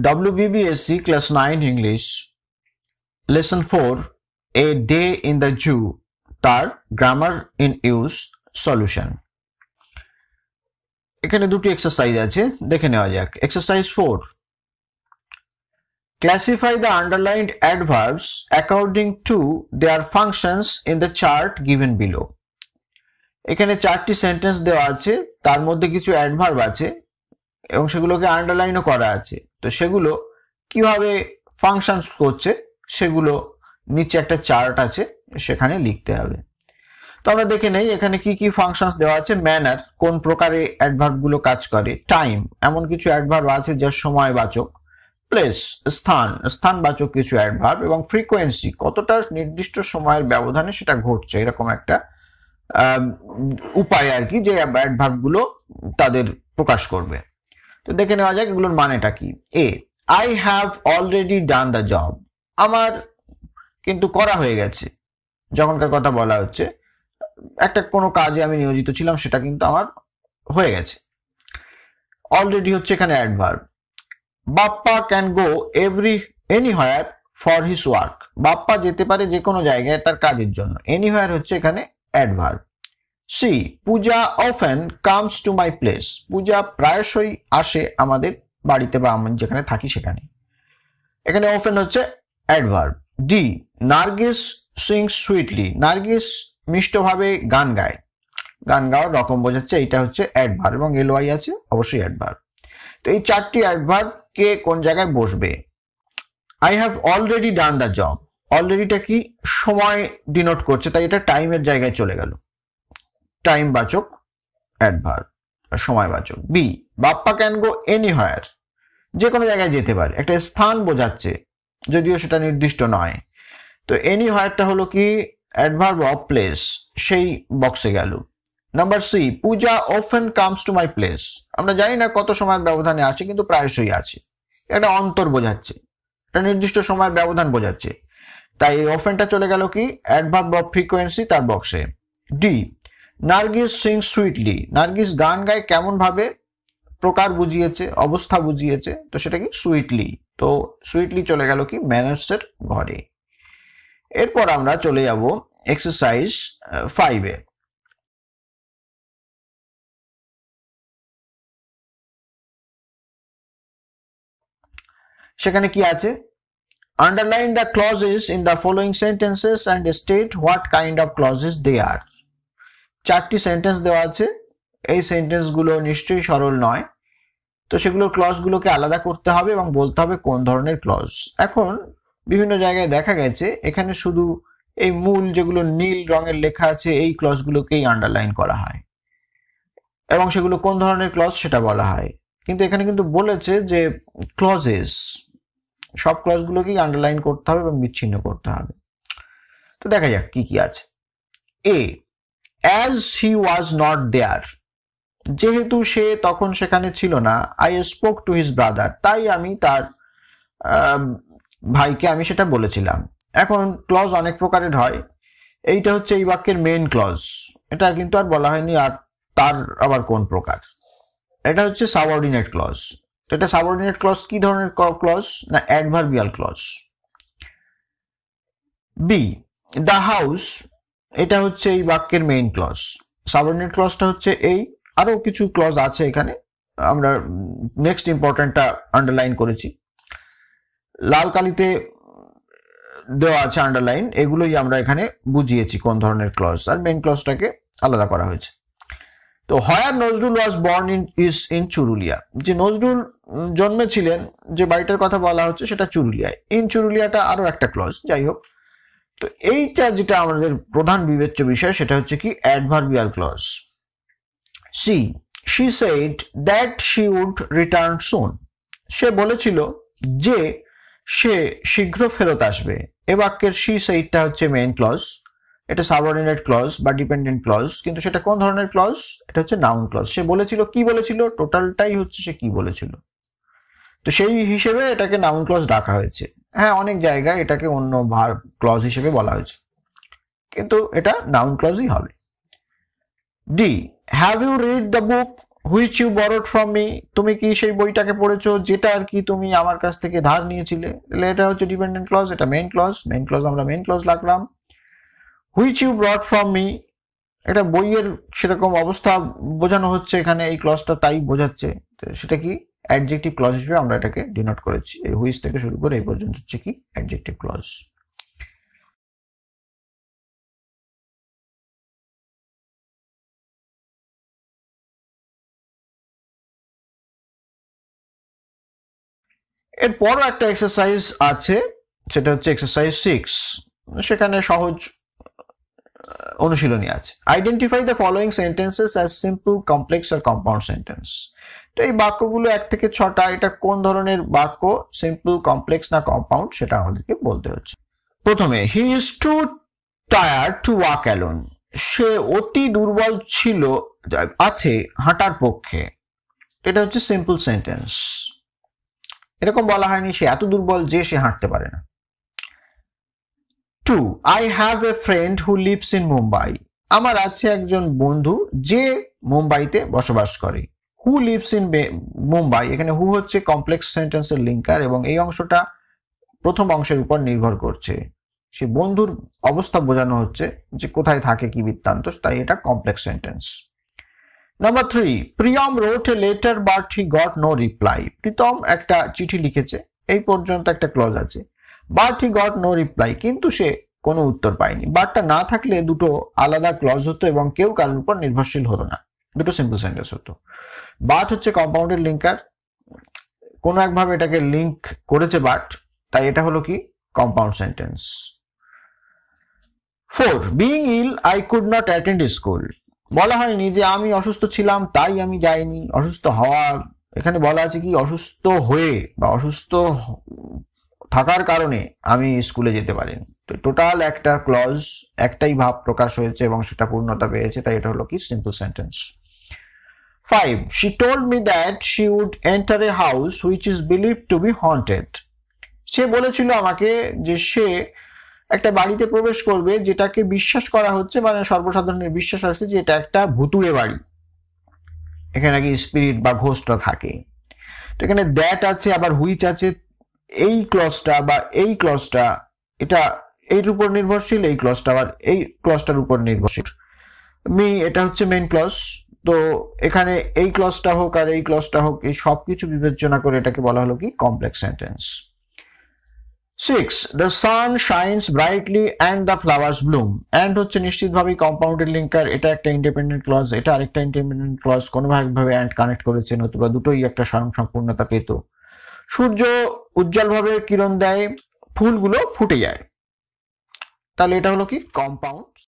WBBSC Class 9 English Lesson 4 A Day in the Zoo তার grammar in use solution এখানে দুটি exercise আছে দেখে নেওয়া যাক exercise 4 Classify the underlined adverbs according to their functions in the chart given below এখানে চারটি sentence দেওয়া আছে তার মধ্যে কিছু অ্যাডভার্ব আছে এবং সেগুলোকে আন্ডারলাইনও করা আছে তো সেগুলো কিভাবে ফাংশন করছে সেগুলো নিচে একটা চার্ট আছে সেখানে লিখতে হবে তো আমরা দেখে নেই এখানে কি কি ফাংশনস দেওয়া আছে ম্যানার কোন প্রকারে অ্যাডভার্ব গুলো কাজ করে টাইম এমন কিছু অ্যাডভার্ব আছে যা সময় বাচক প্লেস স্থান স্থানবাচক কিছু অ্যাডভার্ব এবং ফ্রিকোয়েন্সি কতটা নির্দিষ্ট সময়ের ব্যবধানে সেটা ঘটছে এরকম একটা উপায় আর কি যে অ্যাডভার্ব গুলো তাদের প্রকাশ করবে তো দেখে নেওয়া যাক এগুলোর মানেটা কি A I have already done the job আমার কিন্তু করা হয়ে গেছে যখনকার কথা বলা হচ্ছে একটা কোনো কাজে আমি নিয়োজিত ছিলাম সেটা কিন্তু আমার হয়ে গেছে অলরেডি হচ্ছে এখানে adverb Bappa can go every anywhere for his work Bappa যেতে পারে যে কোনো জায়গায় তার কাজের জন্য এনি হোয়ার হচ্ছে এখানে adverb C Puja often comes to my place Puja প্রায়শই আসে আমাদের বাড়িতে বা আমি যেখানে থাকি সেখানে এখানে অফেন হচ্ছে adverb D Nargis Singh sweetly Nargis মিষ্টভাবে গান গায় গান গাওয়ার রকম বোঝাচ্ছে এটা হচ্ছে অ্যাডভার এবং এল ওয়াই আছে অবশ্যই অ্যাডভার তো এই চারটি অ্যাডভার কে কোন জায়গায় বসবে I have already done the job অলরেডিটা কি সময় ডিনোট করছে তাই এটা টাইমের জায়গায় চলে গেল টাইম বাচক অ্যাডভার্ব সময় বাচক B Bappa can go anywhere যে কোনো জায়গায় যেতে পারে একটা স্থান বোঝাচ্ছে যদিও সেটা নির্দিষ্ট নয় তো এনি হায়ারটা হলো কি অ্যাডভার্ব অফ প্লেস সেই বক্সে গেল number C Puja often comes to my place আমরা জানি না কত সময়ের ব্যবধানে আছে কিন্তু প্রায়শই আছে এটা অন্তর বোঝাচ্ছে এটা নির্দিষ্ট সময়ের ব্যবধান বোঝাচ্ছে তাই এই অফেনটা চলে গেল কি অ্যাডভার্ব অফ ফ্রিকোয়েন্সি তার বক্সে ডি নার্গিস সিং সুইটলি নার্গিস গান গায় কেমনভাবে প্রকার বুঝিয়েছে অবস্থা বুঝিয়েছে তো সেটা কি সুইটলি তো সুইটলি চলে গেল কি ম্যানার্সের ঘরে এরপর আমরা চলে যাব এক্সারসাইজ ফাইভে সেখানে কি আছে underline the clauses in the following sentences and state what kind of clauses they are চারটি সেন্টেন্স দেওয়া আছে এই সেন্টেন্সগুলো নিশ্চয়ই সরল নয় তো সেগুলোর ক্লজগুলোকে আলাদা করতে হবে এবং বলতে হবে কোন ধরনের ক্লজ এখন বিভিন্ন জায়গায় দেখা গেছে এখানে শুধু এই মূল যেগুলো নীল রঙের লেখা আছে এই ক্লজগুলোকেই আন্ডারলাইন করা হয় এবং সেগুলো কোন ধরনের ক্লজ সেটা বলা হয় কিন্তু এখানে কিন্তু বলেছে যে ক্লজেস সব ক্লজগুলোকেই আন্ডারলাইন করতে হবে এবং বিচ্ছিন্ন করতে হবে তো দেখা যাক কি কি আছে a as he was not there যেহেতু সে তখন সেখানে ছিল না I spoke to his brother তাই আমি তার ভাইকে আমি সেটা বলেছিলাম এখন ক্লজ অনেক প্রকারের হয় এইটা হচ্ছে এই বাক্যের মেন ক্লজ এটা কিন্তু আর বলা হয়নি আর তার আবার কোন প্রকার এটা হচ্ছে সাবঅর্ডিনেট ক্লজ তো এটা সাবঅর্ডিনেট ক্লজ কি ধরনের ক্লজ না adverbial clause B the house এটা হচ্ছে এই বাক্যের মেইন ক্লজ সাবঅর্ডিনেট ক্লজটা হচ্ছে এই আরও কিছু ক্লজ আছে এখানে আমরা নেক্সট ইম্পর্ট্যান্টটা আন্ডারলাইন করেছি লাল কালিতে দেওয়া আছে আন্ডারলাইন এগুলোই আমরা এখানে বুঝিয়েছি কোন ধরনের ক্লজ আর মেইন ক্লজটাকে আলাদা করা হয়েছে তো where Nazrul was born in is in Churulia যে নজরুল জন্মেছিলেন যে বাড়িটার কথা বলা হচ্ছে সেটা চুরুলিয়ায় ইন চুরুলিয়াটা আরও একটা ক্লজ যাই হোক তো এইটা যেটা আমাদের প্রধান বিবেচ্য বিষয় সেটা হচ্ছে কি adverbial clause C she said that she would return soon সে বলেছিল যে সে শীঘ্র ফেরত আসবে এ বাক্যের শি সেইটটা হচ্ছে মেইন ক্লজ এটা সাবঅর্ডিনেট ক্লজ বা ডিপেন্ডেন্ট ক্লজ কিন্তু সেটা কোন ধরনের ক্লজ এটা হচ্ছে নাউন ক্লজ সে বলেছিল কি বলেছিল টোটালটাই হচ্ছে সে কি বলেছিল তো সেই হিসেবে এটাকে নাউন ক্লজ ডাকা হয়েছে হ্যাঁ অনেক জায়গায় এটাকে অন্য ভার ক্লজ হিসেবে বলা হয়েছে কিন্তু এটা নাউন ক্লজই হবে D have you read the book which you borrowed from me তুমি কি সেই বইটাকে পড়েছো যেটা আর কি তুমি আমার কাছ থেকে ধার নিয়েছিলে তাহলে এটা হচ্ছে ডিপেন্ডেন্ট ক্লজ এটা মেইন ক্লজ মেইন ক্লজ আমরা মেইন ক্লজ লাগলাম which you borrowed from me এটা বইয়ের সেরকম অবস্থা বোঝানো হচ্ছে এখানে এই ক্লজটা তাই বোঝাচ্ছে সেটা কি অ্যাডজেক্টিভ ক্লজ হিসেবে আমরা এটাকে ডিনোট করেছি এই হুইস থেকে শুরু করে এই পর্যন্ত হচ্ছে কি অ্যাডজেক্টিভ ক্লজ এরপরও একটা এক্সারসাইজ আছে সেটা হচ্ছে এক্সারসাইজ সিক্স সেখানে সহজ অনুশীলনী আছে identify the following sentences as simple complex or compound sentence তো এই বাক্যগুলো এক থেকে ছটা এটা কোন ধরনের বাক্য সিম্পল কমপ্লেক্স না কম্পাউন্ড সেটা আমাদেরকে বলতে হচ্ছে প্রথমে he is too tired to walk alone সে অতি দুর্বল ছিল আছে হাঁটার পক্ষে এটা হচ্ছে সিম্পল সেন্টেন্স এরকম বলা হয়নি সে এত দুর্বল যে সে হাঁটতে পারে না two I have a friend who lives in Mumbai আমার আছে একজন বন্ধু যে মুম্বাইতে বসবাস করে হু লিভস ইন মুম্বাই এখানে হু হচ্ছে কমপ্লেক্স সেন্টেন্সের লিঙ্কার এবং এই অংশটা প্রথম অংশের উপর নির্ভর করছে সে বন্ধুর অবস্থা বোঝানো হচ্ছে যে কোথায় থাকে কি বৃত্তান্ত তাই এটা complex sentence number three Priyam wrote a letter but he got no reply Pritam একটা চিঠি লিখেছে এই পর্যন্ত একটা ক্লজ আছে but he got no reply কিন্তু সে কোনো উত্তর পায়নি বাটটা না থাকলে দুটো আলাদা ক্লজ হতো এবং কেউ কারোর উপর নির্ভরশীল হতো না দুটো সিম্পল সেন্টেন্স হতো বাট হচ্ছে কম্পাউন্ডের লিঙ্কার কোনো একভাবে এটাকে লিঙ্ক করেছে বাট তাই এটা হলো কি compound sentence four being ill I could not attend school বলা হয়নি যে আমি অসুস্থ ছিলাম তাই আমি যাইনি অসুস্থ হওয়ার এখানে বলা আছে কি অসুস্থ হয়ে বা অসুস্থ থাকার কারণে আমি স্কুলে যেতে পারিনি তো টোটাল একটা ক্লজ একটাই ভাব প্রকাশ হয়েছে এবং সেটা পূর্ণতা পেয়েছে তাই এটা হলো কি simple sentence 5. She told me that she would enter a house which is believed to be haunted. সে বলেছিল আমাকে যে সে একটা বাড়িতে প্রবেশ করবে যেটাকে বিশ্বাস করা হচ্ছে মানে সর্বসাধারণের বিশ্বাস আছে যে এটা একটা ভুতুড়ে বাড়ি এখানে নাকি স্পিরিট বা ঘোষটা থাকে তো এখানে দ্যাট আছে আবার হুইচ আছে এই ক্লসটা বা এই ক্লসটা এটা এইটার উপর নির্ভরশীল এই ক্লসটা আবার এই ক্লসটার উপর নির্ভরশীল মি এটা হচ্ছে মেইন ক্লস তো এখানে এই ক্লজটা হোক আর এই ক্লসটা হোক এই সব কিছু বিবেচনা করে এটাকে বলা হলো কি complex sentence six the sun shines brightly and the flowers bloom and হচ্ছে নিশ্চিতভাবেই কম্পাউন্ডের লিঙ্কার এটা একটা ইন্ডিপেন্ডেন্ট ক্লজ এটা আরেকটা ইন্ডিপেন্ডেন্ট ক্লজ কোনোভাবে অ্যান্ড কানেক্ট করেছে নতুবা দুটোই একটা স্বয়ং সম্পূর্ণতা পেত সূর্য উজ্জ্বলভাবে কিরণ দেয় ফুলগুলো ফুটে যায় তাহলে এটা হলো কি কম্পাউন্ড